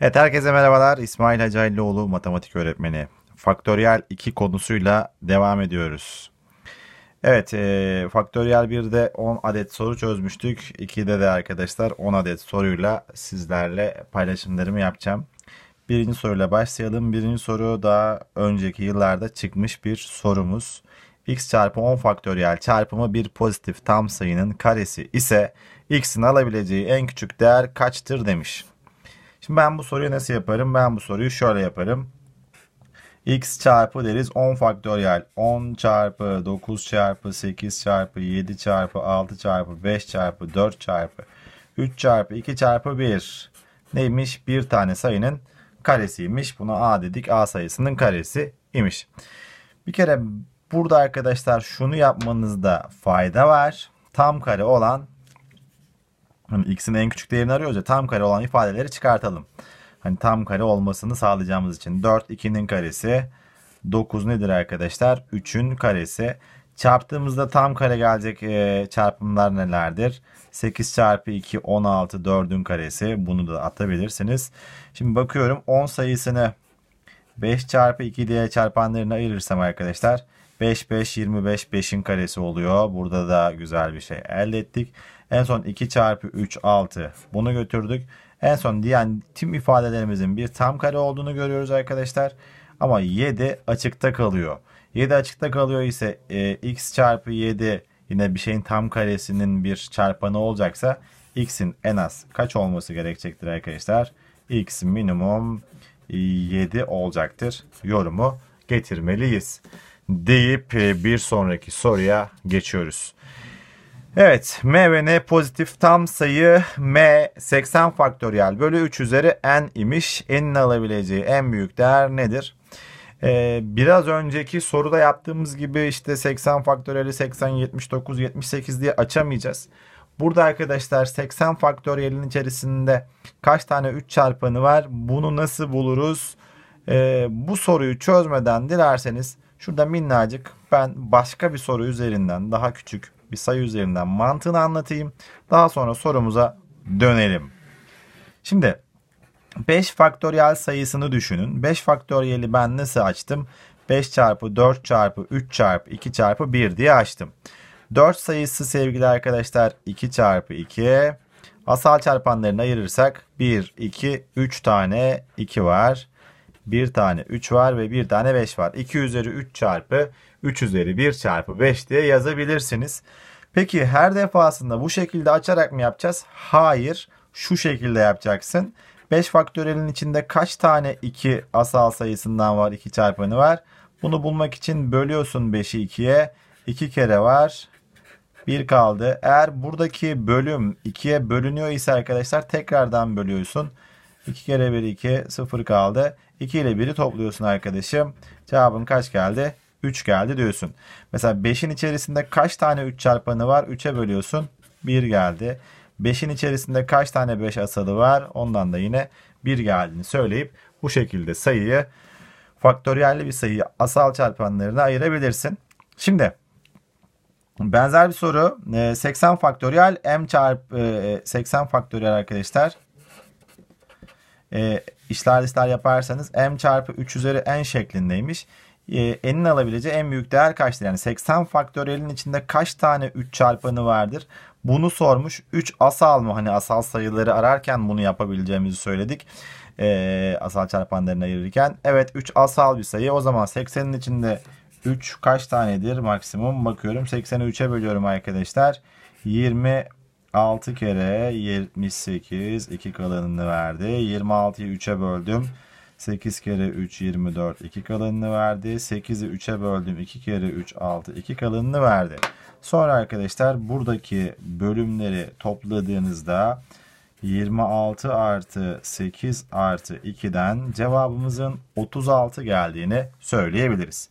Evet herkese merhabalar. İsmail Hacıoğlu matematik öğretmeni. Faktöriyel 2 konusuyla devam ediyoruz. Evet e, faktöriyel 1'de 10 adet soru çözmüştük. 2'de de arkadaşlar 10 adet soruyla sizlerle paylaşımlarımı yapacağım. Birinci soruyla başlayalım. Birinci soru daha önceki yıllarda çıkmış bir sorumuz. x çarpı 10 faktöriyel çarpımı bir pozitif tam sayının karesi ise x'in alabileceği en küçük değer kaçtır demiş. Şimdi ben bu soruyu nasıl yaparım? Ben bu soruyu şöyle yaparım. X çarpı deriz 10 faktöriyel. 10 çarpı 9 çarpı 8 çarpı 7 çarpı 6 çarpı 5 çarpı 4 çarpı 3 çarpı 2 çarpı 1. Neymiş? Bir tane sayının karesiymiş. Buna A dedik. A sayısının karesi imiş. Bir kere burada arkadaşlar şunu yapmanızda fayda var. Tam kare olan hani x'in en küçük değerini arıyoruz ya tam kare olan ifadeleri çıkartalım. Hani tam kare olmasını sağlayacağımız için 4 2'nin karesi 9 nedir arkadaşlar? 3'ün karesi. Çarptığımızda tam kare gelecek e, çarpımlar nelerdir? 8 çarpı 2 16 4'ün karesi. Bunu da atabilirsiniz. Şimdi bakıyorum 10 sayısını 5 çarpı 2 diye çarpanlarına ayırırsam arkadaşlar 5 5 25 5'in karesi oluyor. Burada da güzel bir şey elde ettik. En son 2 çarpı 3 6 bunu götürdük. En son diyen tüm ifadelerimizin bir tam kare olduğunu görüyoruz arkadaşlar. Ama 7 açıkta kalıyor. 7 açıkta kalıyor ise e, x çarpı 7 yine bir şeyin tam karesinin bir çarpanı olacaksa x'in en az kaç olması gerekecektir arkadaşlar? x minimum 7 olacaktır yorumu getirmeliyiz deyip e, bir sonraki soruya geçiyoruz. Evet M ve N pozitif tam sayı M 80 faktöriyel bölü 3 üzeri N imiş. N'in alabileceği en büyük değer nedir? Ee, biraz önceki soruda yaptığımız gibi işte 80 faktöriyeli 80, 79, 78 diye açamayacağız. Burada arkadaşlar 80 faktöriyelin içerisinde kaç tane 3 çarpanı var? Bunu nasıl buluruz? Ee, bu soruyu çözmeden dilerseniz şurada minnacık ben başka bir soru üzerinden daha küçük bir sayı üzerinden mantığını anlatayım. Daha sonra sorumuza dönelim. Şimdi 5 faktöriyel sayısını düşünün. 5 faktöriyeli ben nasıl açtım? 5 çarpı 4 çarpı 3 çarpı 2 çarpı 1 diye açtım. 4 sayısı sevgili arkadaşlar 2 çarpı 2. Asal çarpanlarını ayırırsak 1, 2, 3 tane 2 var. 1 tane 3 var ve 1 tane 5 var. 2 üzeri 3 çarpı 3 üzeri 1 çarpı 5 diye yazabilirsiniz. Peki her defasında bu şekilde açarak mı yapacağız? Hayır. Şu şekilde yapacaksın. 5 faktörelin içinde kaç tane 2 asal sayısından var 2 çarpanı var. Bunu bulmak için bölüyorsun 5'i 2'ye. 2 kere var. 1 kaldı. Eğer buradaki bölüm 2'ye bölünüyor ise arkadaşlar tekrardan bölüyorsun. 2 kere 1 2 0 kaldı. 2 ile 1'i topluyorsun arkadaşım. Cevabın kaç geldi? 3 geldi diyorsun. Mesela 5'in içerisinde kaç tane 3 çarpanı var? 3'e bölüyorsun. 1 geldi. 5'in içerisinde kaç tane 5 asalı var? Ondan da yine 1 geldiğini söyleyip bu şekilde sayıyı faktöriyelli bir sayıyı asal çarpanlarına ayırabilirsin. Şimdi benzer bir soru 80 e, faktöriyel m çarpı 80 e, e, faktöriyel arkadaşlar e, işler listeler yaparsanız m çarpı 3 üzeri n şeklindeymiş. E, n'in alabileceği en büyük değer kaçtır? Yani 80 faktörelin içinde kaç tane 3 çarpanı vardır? Bunu sormuş. 3 asal mı? Hani asal sayıları ararken bunu yapabileceğimizi söyledik. Ee, asal çarpanlarına ayırırken. Evet 3 asal bir sayı. O zaman 80'in içinde 3 kaç tanedir maksimum? Bakıyorum 80'i 3'e bölüyorum arkadaşlar. 26 kere 78 2 kalanını verdi. 26'yı 3'e böldüm. 8 kere 3 24 2 kalanını verdi. 8'i 3'e böldüm 2 kere 3 6 2 kalanını verdi. Sonra arkadaşlar buradaki bölümleri topladığınızda 26 artı 8 artı 2'den cevabımızın 36 geldiğini söyleyebiliriz.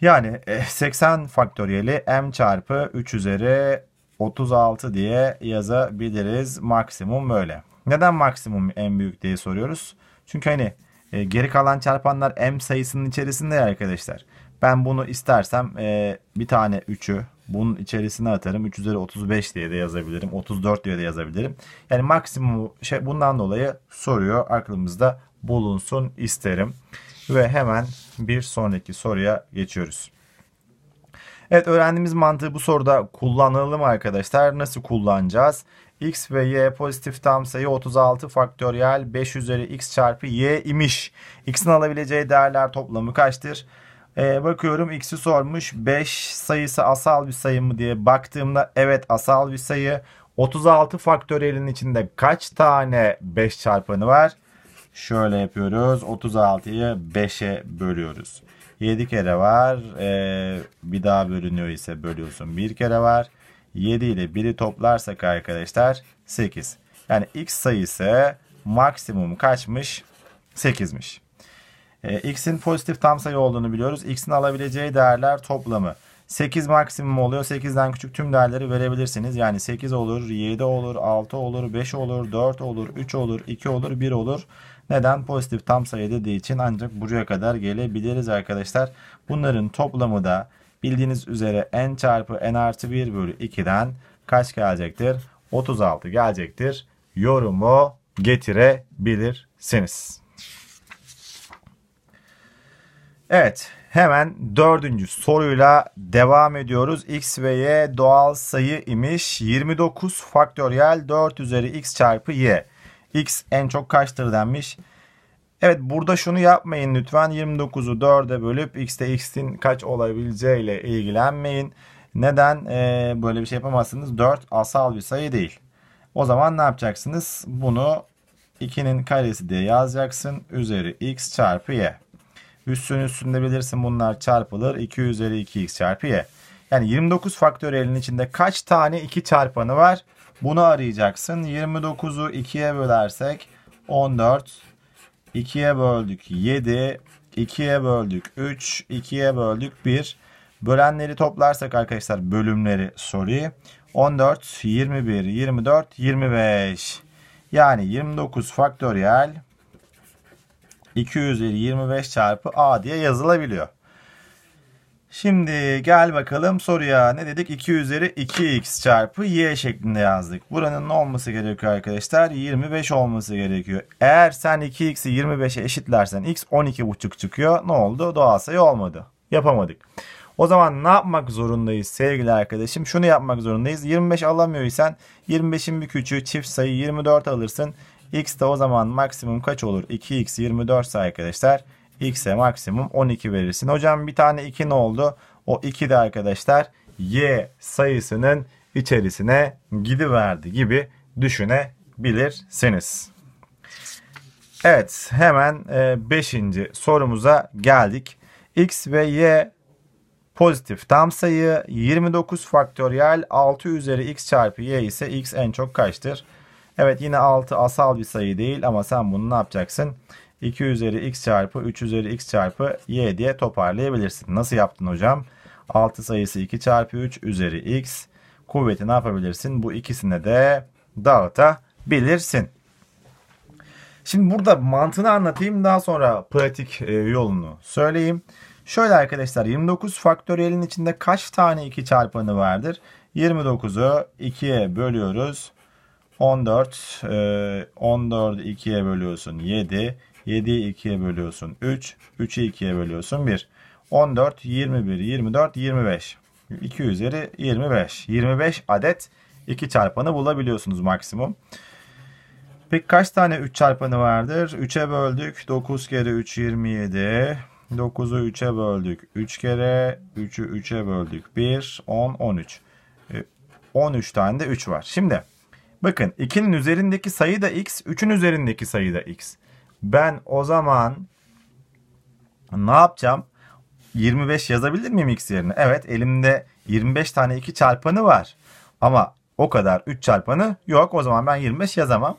Yani 80 e, faktöriyeli m çarpı 3 üzeri 36 diye yazabiliriz. Maksimum böyle. Neden maksimum en büyük diye soruyoruz. Çünkü hani e, geri kalan çarpanlar m sayısının içerisinde ya arkadaşlar. Ben bunu istersem e, bir tane 3'ü bunun içerisine atarım. 3 üzeri 35 diye de yazabilirim. 34 diye de yazabilirim. Yani maksimum şey bundan dolayı soruyor. Aklımızda bulunsun isterim. Ve hemen bir sonraki soruya geçiyoruz. Evet öğrendiğimiz mantığı bu soruda kullanalım arkadaşlar. Nasıl kullanacağız? x ve y pozitif tam sayı 36 faktöriyel 5 üzeri x çarpı y imiş. X'in alabileceği değerler toplamı kaçtır? Ee, bakıyorum x'i sormuş. 5 sayısı asal bir sayı mı diye baktığımda evet asal bir sayı. 36 faktöriyelin içinde kaç tane 5 çarpanı var? Şöyle yapıyoruz. 36'yı 5'e bölüyoruz. 7 kere var. Ee, bir daha bölünüyor ise bölüyorsun. 1 kere var. 7 ile 1'i toplarsak arkadaşlar 8. Yani x sayısı maksimum kaçmış? 8'miş. E, x'in pozitif tam sayı olduğunu biliyoruz. X'in alabileceği değerler toplamı. 8 maksimum oluyor. 8'den küçük tüm değerleri verebilirsiniz. Yani 8 olur, 7 olur, 6 olur, 5 olur, 4 olur, 3 olur, 2 olur, 1 olur. Neden? Pozitif tam sayı dediği için ancak buraya kadar gelebiliriz arkadaşlar. Bunların toplamı da Bildiğiniz üzere n çarpı n artı 1 bölü 2'den kaç gelecektir? 36 gelecektir. Yorumu getirebilirsiniz. Evet hemen dördüncü soruyla devam ediyoruz. X ve Y doğal sayı imiş. 29 faktöriyel 4 üzeri X çarpı Y. X en çok kaçtır denmiş. Evet burada şunu yapmayın lütfen 29'u 4'e bölüp x'te x'in kaç olabileceğiyle ilgilenmeyin. Neden ee, böyle bir şey yapamazsınız 4 asal bir sayı değil. O zaman ne yapacaksınız bunu 2'nin karesi diye yazacaksın üzeri x çarpı y. Üstünün üstünde bilirsin bunlar çarpılır 2 üzeri 2x çarpı y. Yani 29 faktöriyelin içinde kaç tane 2 çarpanı var bunu arayacaksın. 29'u 2'ye bölersek 14 2'ye böldük 7, 2'ye böldük 3, 2'ye böldük 1. Bölenleri toplarsak arkadaşlar bölümleri soruyu 14, 21, 24, 25. Yani 29 faktöriyel 2 üzeri 25 çarpı a diye yazılabiliyor. Şimdi gel bakalım soruya ne dedik? 2 üzeri 2x çarpı y şeklinde yazdık. Buranın ne olması gerekiyor arkadaşlar? 25 olması gerekiyor. Eğer sen 2x'i 25'e eşitlersen x 12,5 çıkıyor. Ne oldu? Doğal sayı olmadı. Yapamadık. O zaman ne yapmak zorundayız sevgili arkadaşım? Şunu yapmak zorundayız. 25 alamıyorsan 25'in bir küçüğü çift sayı 24 alırsın. X de o zaman maksimum kaç olur? 2x 24 ise arkadaşlar x'e maksimum 12 verirsin. Hocam bir tane 2 ne oldu? O 2 de arkadaşlar y sayısının içerisine gidiverdi gibi düşünebilirsiniz. Evet hemen 5. E, sorumuza geldik. x ve y pozitif tam sayı 29 faktöriyel 6 üzeri x çarpı y ise x en çok kaçtır? Evet yine 6 asal bir sayı değil ama sen bunu ne yapacaksın? 2 üzeri x çarpı 3 üzeri x çarpı y diye toparlayabilirsin. Nasıl yaptın hocam? 6 sayısı 2 çarpı 3 üzeri x kuvveti ne yapabilirsin? Bu ikisine de dağıtabilirsin. Şimdi burada mantığını anlatayım daha sonra pratik e, yolunu söyleyeyim. Şöyle arkadaşlar 29 faktöriyelin içinde kaç tane 2 çarpanı vardır? 29'u 2'ye bölüyoruz. 14, 14'ü 2'ye bölüyorsun 7. 7'yi 2'ye bölüyorsun 3. 3'ü 2'ye bölüyorsun 1. 14, 21, 24, 25. 2 üzeri 25. 25 adet 2 çarpanı bulabiliyorsunuz maksimum. Peki kaç tane 3 çarpanı vardır? 3'e böldük. 9 kere 3 27. 9'u 3'e böldük. 3 kere 3'ü 3'e böldük. 1, 10, 13. 13 tane de 3 var. Şimdi bakın 2'nin üzerindeki sayı da x, 3'ün üzerindeki sayı da x. Ben o zaman ne yapacağım? 25 yazabilir miyim x yerine? Evet elimde 25 tane 2 çarpanı var. Ama o kadar 3 çarpanı yok. O zaman ben 25 yazamam.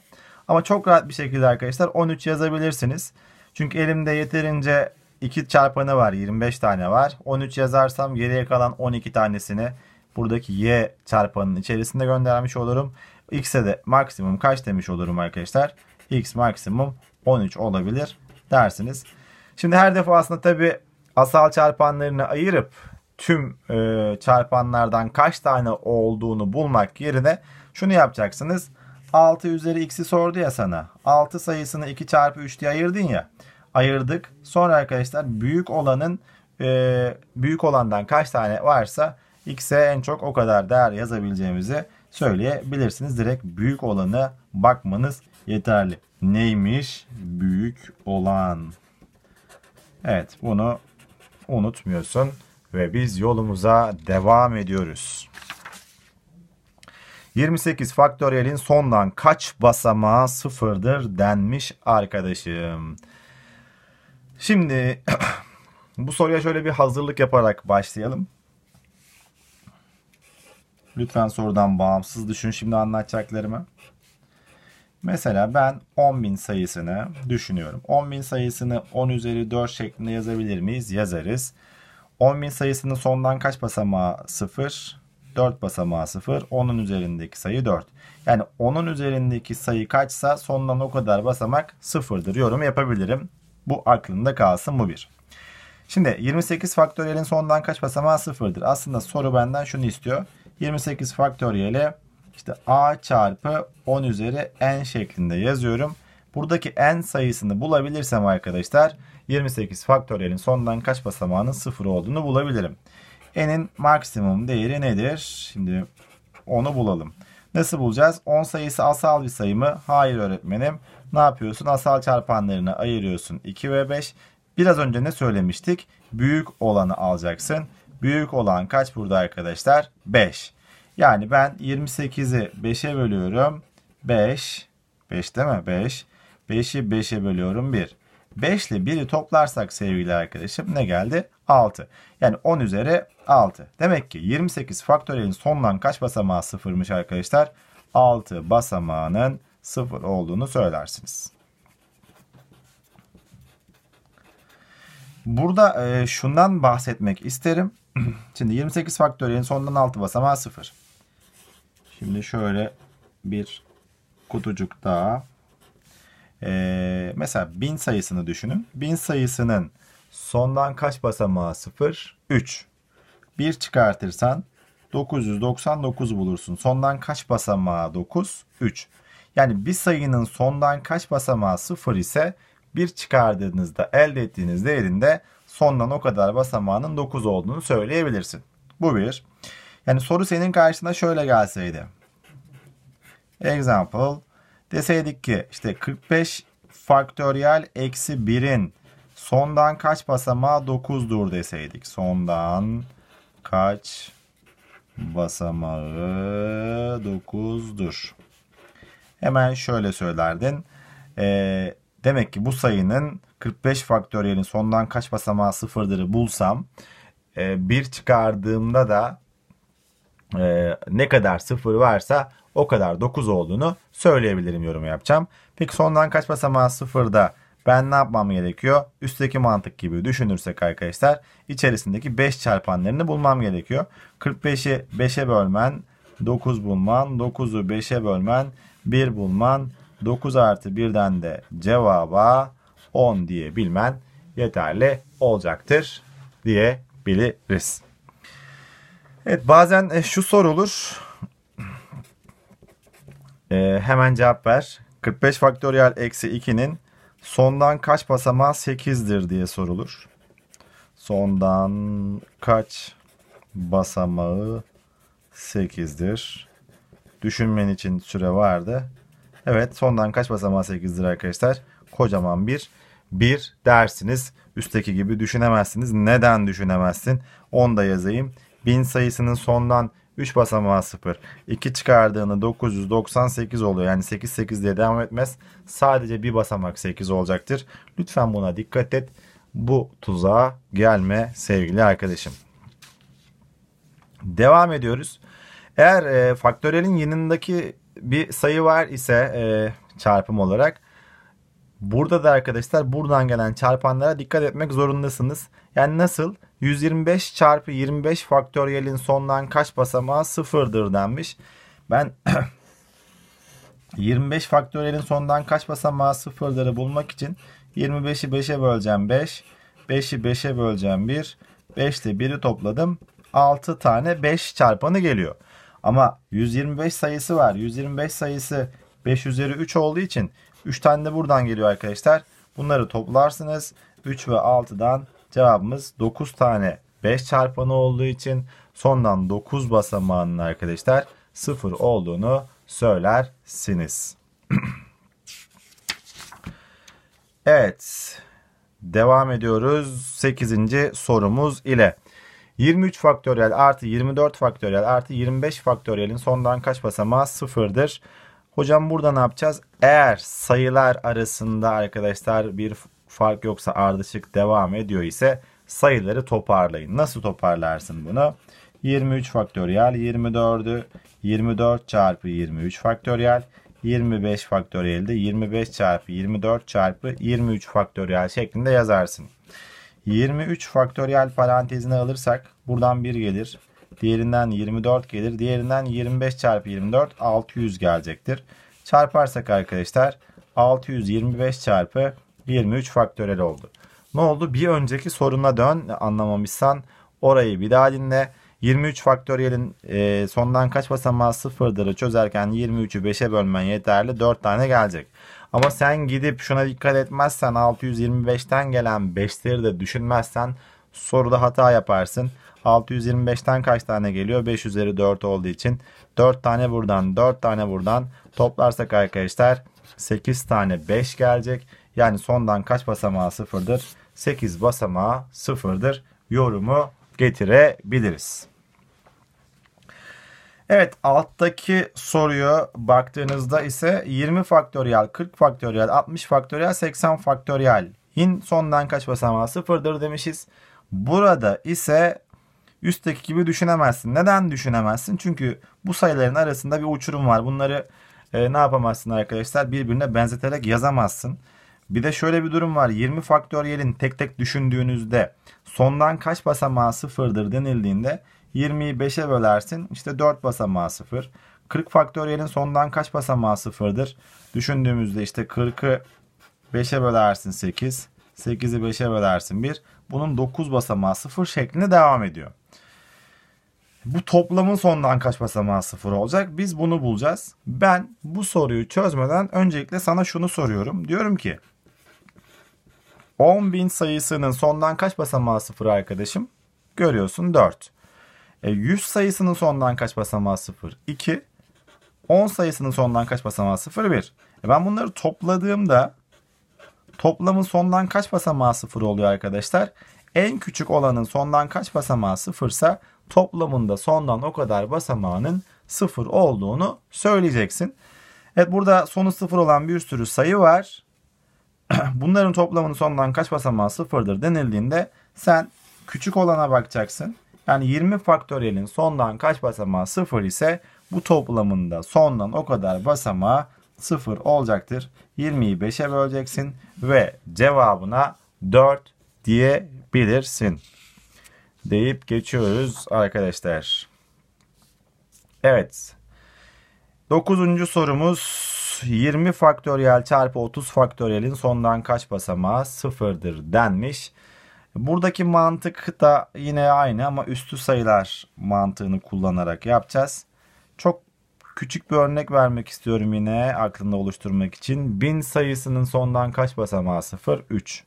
Ama çok rahat bir şekilde arkadaşlar 13 yazabilirsiniz. Çünkü elimde yeterince 2 çarpanı var. 25 tane var. 13 yazarsam geriye kalan 12 tanesini buradaki y çarpanının içerisinde göndermiş olurum. X'e de maksimum kaç demiş olurum arkadaşlar? X maksimum 13 olabilir dersiniz. Şimdi her defasında tabi asal çarpanlarını ayırıp tüm e, çarpanlardan kaç tane olduğunu bulmak yerine şunu yapacaksınız. 6 üzeri x'i sordu ya sana. 6 sayısını 2 çarpı 3 diye ayırdın ya. Ayırdık. Sonra arkadaşlar büyük olanın e, büyük olandan kaç tane varsa x'e en çok o kadar değer yazabileceğimizi söyleyebilirsiniz. Direkt büyük olanı bakmanız yeterli neymiş? Büyük olan. Evet bunu unutmuyorsun ve biz yolumuza devam ediyoruz. 28 faktöriyelin sondan kaç basamağı sıfırdır denmiş arkadaşım. Şimdi bu soruya şöyle bir hazırlık yaparak başlayalım. Lütfen sorudan bağımsız düşün şimdi anlatacaklarımı. Mesela ben 10.000 sayısını düşünüyorum. 10.000 sayısını 10 üzeri 4 şeklinde yazabilir miyiz? Yazarız. 10.000 sayısının sondan kaç basamağı 0? 4 basamağı 0. 10'un üzerindeki sayı 4. Yani 10'un üzerindeki sayı kaçsa sondan o kadar basamak 0'dır. Yorum yapabilirim. Bu aklında kalsın bu bir. Şimdi 28 faktöriyelin sondan kaç basamağı 0'dır. Aslında soru benden şunu istiyor. 28 faktöriyeli işte a çarpı 10 üzeri n şeklinde yazıyorum. Buradaki n sayısını bulabilirsem arkadaşlar 28 faktörelin sondan kaç basamağının sıfır olduğunu bulabilirim. n'in maksimum değeri nedir? Şimdi onu bulalım. Nasıl bulacağız? 10 sayısı asal bir sayı mı? Hayır öğretmenim. Ne yapıyorsun? Asal çarpanlarına ayırıyorsun 2 ve 5. Biraz önce ne söylemiştik? Büyük olanı alacaksın. Büyük olan kaç burada arkadaşlar? 5. Yani ben 28'i 5'e bölüyorum. 5. 5 değil mi? 5. 5'i 5'e bölüyorum 1. 5 ile 1'i toplarsak sevgili arkadaşım ne geldi? 6. Yani 10 üzeri 6. Demek ki 28 faktörelin sonundan kaç basamağı sıfırmış arkadaşlar? 6 basamağının sıfır olduğunu söylersiniz. Burada e, şundan bahsetmek isterim. Şimdi 28 faktöriyelin sonundan 6 basamağı 0. Şimdi şöyle bir kutucuk daha. Ee, mesela bin sayısını düşünün. Bin sayısının sondan kaç basamağı 0? 3. 1 çıkartırsan 999 bulursun. Sondan kaç basamağı 9? 3. Yani bir sayının sondan kaç basamağı 0 ise bir çıkardığınızda elde ettiğiniz değerinde sondan o kadar basamağının 9 olduğunu söyleyebilirsin. Bu bir. Yani soru senin karşına şöyle gelseydi. Example deseydik ki işte 45 faktöriyel eksi 1'in sondan kaç basamağı 9'dur deseydik. Sondan kaç basamağı 9'dur. Hemen şöyle söylerdin. E, ee, demek ki bu sayının 45 faktöriyelin sondan kaç basamağı sıfırdırı bulsam e, 1 çıkardığımda da e, ne kadar sıfır varsa o kadar 9 olduğunu söyleyebilirim yorumu yapacağım. Peki sondan kaç basamağı sıfırda ben ne yapmam gerekiyor? Üstteki mantık gibi düşünürsek arkadaşlar içerisindeki 5 çarpanlarını bulmam gerekiyor. 45'i 5'e bölmen 9 bulman 9'u 5'e bölmen 1 bulman 9 artı 1'den de cevaba 10 bilmen yeterli olacaktır diyebiliriz. Evet bazen e, şu sorulur. Ee, hemen cevap ver. 45 faktöriyel eksi 2'nin sondan kaç basamağı 8'dir diye sorulur. Sondan kaç basamağı 8'dir. Düşünmen için süre vardı. Evet sondan kaç basamağı 8'dir arkadaşlar. Kocaman bir bir dersiniz. Üstteki gibi düşünemezsiniz. Neden düşünemezsin? Onu da yazayım. 1000 sayısının sondan 3 basamağı 0. 2 çıkardığında 998 oluyor. Yani 8 diye devam etmez. Sadece bir basamak 8 olacaktır. Lütfen buna dikkat et. Bu tuzağa gelme sevgili arkadaşım. Devam ediyoruz. Eğer e, faktörelin yanındaki bir sayı var ise e, çarpım olarak burada da arkadaşlar buradan gelen çarpanlara dikkat etmek zorundasınız. Yani nasıl? 125 çarpı 25 faktöriyelin sondan kaç basamağı sıfırdır denmiş. Ben 25 faktöriyelin sondan kaç basamağı sıfırdırı bulmak için 25'i 5'e böleceğim 5. 5'i 5'e böleceğim 1. 5 ile 1'i topladım. 6 tane 5 çarpanı geliyor. Ama 125 sayısı var. 125 sayısı 5 üzeri 3 olduğu için 3 tane de buradan geliyor arkadaşlar. Bunları toplarsınız. 3 ve 6'dan Cevabımız 9 tane 5 çarpanı olduğu için sondan 9 basamağının arkadaşlar 0 olduğunu söylersiniz. evet. Devam ediyoruz 8. sorumuz ile. 23 faktöriyel artı 24 faktöriyel artı 25 faktöriyelin sondan kaç basamağı sıfırdır. Hocam burada ne yapacağız? Eğer sayılar arasında arkadaşlar bir fark yoksa ardışık devam ediyor ise sayıları toparlayın. Nasıl toparlarsın bunu? 23 faktöriyel 24'ü 24 çarpı 23 faktöriyel 25 faktöriyel de 25 çarpı 24 çarpı 23 faktöriyel şeklinde yazarsın. 23 faktöriyel parantezine alırsak buradan 1 gelir. Diğerinden 24 gelir. Diğerinden 25 çarpı 24 600 gelecektir. Çarparsak arkadaşlar 625 çarpı 23 faktörel oldu. Ne oldu? Bir önceki soruna dön anlamamışsan orayı bir daha dinle. 23 faktöriyelin e, sondan kaç basamağı sıfırdırı çözerken 23'ü 5'e bölmen yeterli 4 tane gelecek. Ama sen gidip şuna dikkat etmezsen 625'ten gelen 5'leri de düşünmezsen soruda hata yaparsın. 625'ten kaç tane geliyor? 5 üzeri 4 olduğu için 4 tane buradan 4 tane buradan toplarsak arkadaşlar 8 tane 5 gelecek. Yani sondan kaç basamağı sıfırdır? 8 basamağı sıfırdır. Yorumu getirebiliriz. Evet alttaki soruyu baktığınızda ise 20 faktöriyel, 40 faktöriyel, 60 faktöriyel, 80 faktöriyel. Yin sondan kaç basamağı sıfırdır demişiz. Burada ise üstteki gibi düşünemezsin. Neden düşünemezsin? Çünkü bu sayıların arasında bir uçurum var. Bunları e, ne yapamazsın arkadaşlar? Birbirine benzeterek yazamazsın. Bir de şöyle bir durum var. 20 faktöriyelin tek tek düşündüğünüzde sondan kaç basamağı sıfırdır denildiğinde 20'yi 5'e bölersin. İşte 4 basamağı sıfır. 40 faktöriyelin sondan kaç basamağı sıfırdır? Düşündüğümüzde işte 40'ı 5'e bölersin 8. 8'i 5'e bölersin 1. Bunun 9 basamağı sıfır şeklinde devam ediyor. Bu toplamın sondan kaç basamağı sıfır olacak? Biz bunu bulacağız. Ben bu soruyu çözmeden öncelikle sana şunu soruyorum. Diyorum ki 10.000 sayısının sondan kaç basamağı sıfır arkadaşım? Görüyorsun 4. E, 100 sayısının sondan kaç basamağı sıfır? 2. 10 sayısının sondan kaç basamağı sıfır? 1. E, ben bunları topladığımda toplamın sondan kaç basamağı sıfır oluyor arkadaşlar? En küçük olanın sondan kaç basamağı sıfırsa toplamında sondan o kadar basamağının sıfır olduğunu söyleyeceksin. Evet burada sonu sıfır olan bir sürü sayı var. bunların toplamının sondan kaç basamağı sıfırdır denildiğinde sen küçük olana bakacaksın. Yani 20 faktöriyelin sondan kaç basamağı sıfır ise bu toplamında sondan o kadar basamağı sıfır olacaktır. 20'yi 5'e böleceksin ve cevabına 4 diyebilirsin. Deyip geçiyoruz arkadaşlar. Evet. Dokuzuncu sorumuz 20 faktöriyel çarpı 30 faktöriyelin sondan kaç basamağı sıfırdır denmiş. Buradaki mantık da yine aynı ama üstü sayılar mantığını kullanarak yapacağız. Çok küçük bir örnek vermek istiyorum yine aklında oluşturmak için. 1000 sayısının sondan kaç basamağı sıfır? 3.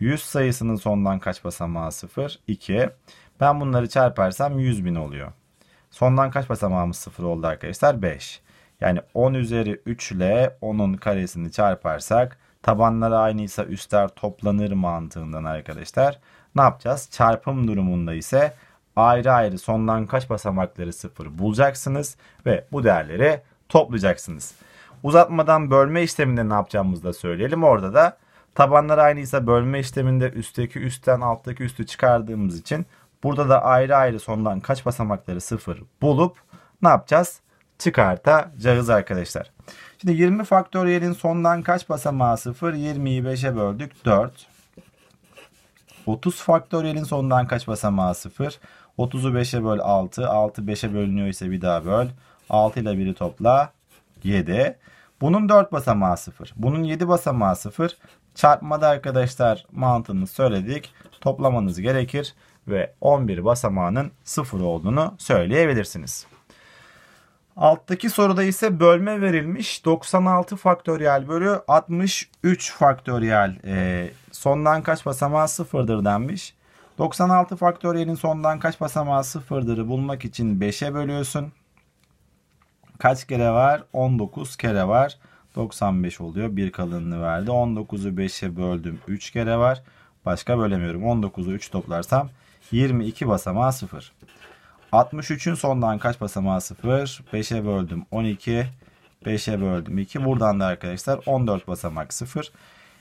100 sayısının sondan kaç basamağı sıfır? 2. Ben bunları çarparsam 100.000 oluyor. Sondan kaç basamağımız sıfır oldu arkadaşlar? 5. Yani 10 üzeri 3 ile 10'un karesini çarparsak tabanları aynıysa üstler toplanır mantığından arkadaşlar. Ne yapacağız? Çarpım durumunda ise ayrı ayrı sondan kaç basamakları sıfır bulacaksınız ve bu değerleri toplayacaksınız. Uzatmadan bölme işleminde ne yapacağımızı da söyleyelim. Orada da tabanlar aynıysa bölme işleminde üstteki üstten alttaki üstü çıkardığımız için burada da ayrı ayrı sondan kaç basamakları sıfır bulup ne yapacağız? çıkartacağız arkadaşlar. Şimdi 20 faktöriyelin sondan kaç basamağı 0? 20'yi 5'e böldük 4. 30 faktöriyelin sondan kaç basamağı 0? 30'u 5'e böl 6. 6 5'e bölünüyor ise bir daha böl. 6 ile 1'i topla 7. Bunun 4 basamağı 0. Bunun 7 basamağı 0. Çarpmada arkadaşlar mantığını söyledik. Toplamanız gerekir ve 11 basamağının 0 olduğunu söyleyebilirsiniz. Alttaki soruda ise bölme verilmiş 96 faktöriyel bölü 63 faktöriyel e, sondan kaç basamağı sıfırdır denmiş. 96 faktöriyelin sondan kaç basamağı sıfırdırı bulmak için 5'e bölüyorsun. Kaç kere var? 19 kere var. 95 oluyor. Bir kalınlığı verdi. 19'u 5'e böldüm. 3 kere var. Başka bölemiyorum. 19'u 3 toplarsam 22 basamağı sıfır. 63'ün sondan kaç basamağı 0? 5'e böldüm 12. 5'e böldüm 2. Buradan da arkadaşlar 14 basamak 0.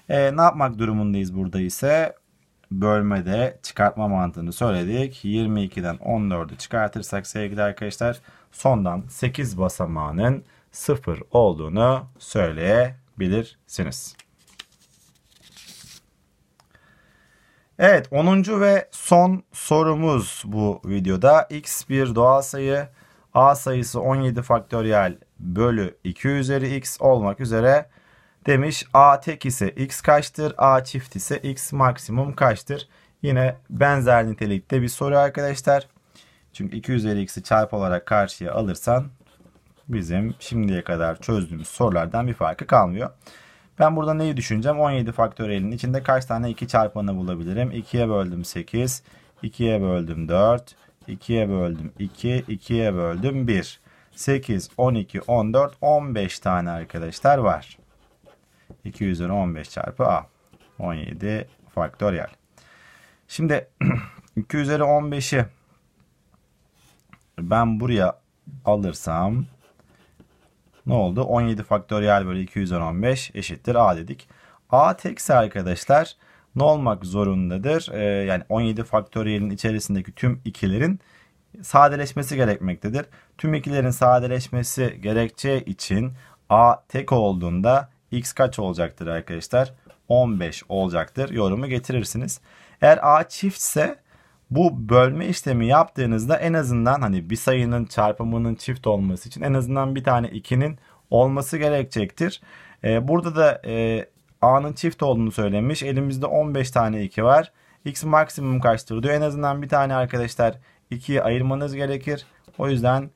E, ne yapmak durumundayız burada ise? Bölmede çıkartma mantığını söyledik. 22'den 14'ü çıkartırsak sevgili arkadaşlar sondan 8 basamağının 0 olduğunu söyleyebilirsiniz. Evet 10. ve son sorumuz bu videoda. X bir doğal sayı A sayısı 17 faktöriyel bölü 2 üzeri X olmak üzere demiş. A tek ise X kaçtır? A çift ise X maksimum kaçtır? Yine benzer nitelikte bir soru arkadaşlar. Çünkü 2 üzeri X'i çarp olarak karşıya alırsan bizim şimdiye kadar çözdüğümüz sorulardan bir farkı kalmıyor. Ben burada neyi düşüneceğim? 17 faktöriyelin içinde kaç tane 2 çarpanı bulabilirim? 2'ye böldüm 8, 2'ye böldüm 4, 2'ye böldüm 2, 2'ye böldüm 1. 8, 12, 14, 15 tane arkadaşlar var. 2 üzeri 15 çarpı A. 17 faktöriyel. Şimdi 2 üzeri 15'i ben buraya alırsam ne oldu? 17 faktöriyel bölü 200'den eşittir a dedik. a tekse arkadaşlar ne olmak zorundadır? Ee, yani 17 faktöriyelin içerisindeki tüm ikilerin sadeleşmesi gerekmektedir. Tüm ikilerin sadeleşmesi gerekçe için a tek olduğunda x kaç olacaktır arkadaşlar? 15 olacaktır. Yorumu getirirsiniz. Eğer a çiftse bu bölme işlemi yaptığınızda en azından hani bir sayının çarpımının çift olması için en azından bir tane 2'nin olması gerekecektir. Ee, burada da e, A'nın çift olduğunu söylemiş. Elimizde 15 tane 2 var. X maksimum kaçtır diyor. En azından bir tane arkadaşlar 2'yi ayırmanız gerekir. O yüzden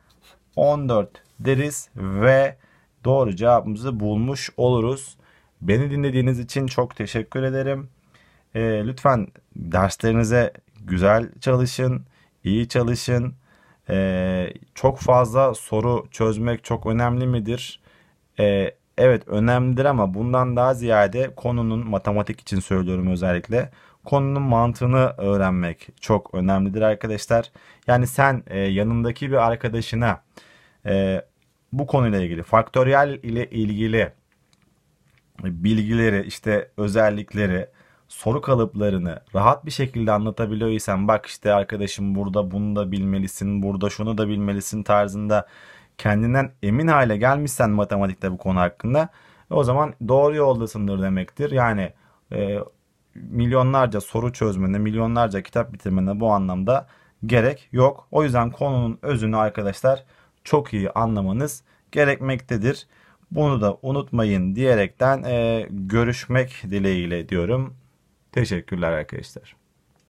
14 deriz ve doğru cevabımızı bulmuş oluruz. Beni dinlediğiniz için çok teşekkür ederim. Ee, lütfen derslerinize güzel çalışın, iyi çalışın. Ee, çok fazla soru çözmek çok önemli midir? Ee, evet önemlidir ama bundan daha ziyade konunun matematik için söylüyorum özellikle konunun mantığını öğrenmek çok önemlidir arkadaşlar. Yani sen e, yanındaki bir arkadaşına e, bu konuyla ilgili faktöriyel ile ilgili bilgileri işte özellikleri soru kalıplarını rahat bir şekilde anlatabiliyor isen bak işte arkadaşım burada bunu da bilmelisin, burada şunu da bilmelisin tarzında kendinden emin hale gelmişsen matematikte bu konu hakkında o zaman doğru yoldasındır demektir. Yani e, milyonlarca soru çözmene, milyonlarca kitap bitirmene bu anlamda gerek yok. O yüzden konunun özünü arkadaşlar çok iyi anlamanız gerekmektedir. Bunu da unutmayın diyerekten e, görüşmek dileğiyle diyorum. Teşekkürler arkadaşlar.